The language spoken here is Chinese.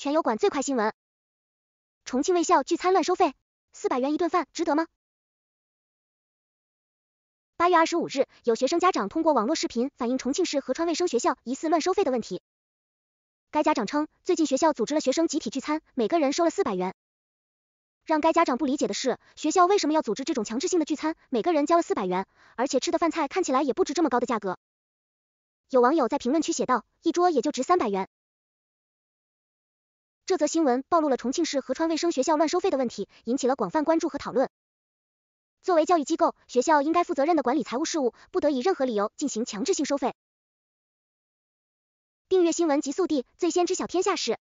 全油管最快新闻：重庆卫校聚餐乱收费，四百元一顿饭值得吗？八月二十五日，有学生家长通过网络视频反映重庆市合川卫生学校疑似乱收费的问题。该家长称，最近学校组织了学生集体聚餐，每个人收了四百元。让该家长不理解的是，学校为什么要组织这种强制性的聚餐，每个人交了四百元，而且吃的饭菜看起来也不值这么高的价格。有网友在评论区写道：“一桌也就值三百元。”这则新闻暴露了重庆市合川卫生学校乱收费的问题，引起了广泛关注和讨论。作为教育机构，学校应该负责任的管理财务事务，不得以任何理由进行强制性收费。订阅新闻极速递，最先知晓天下事。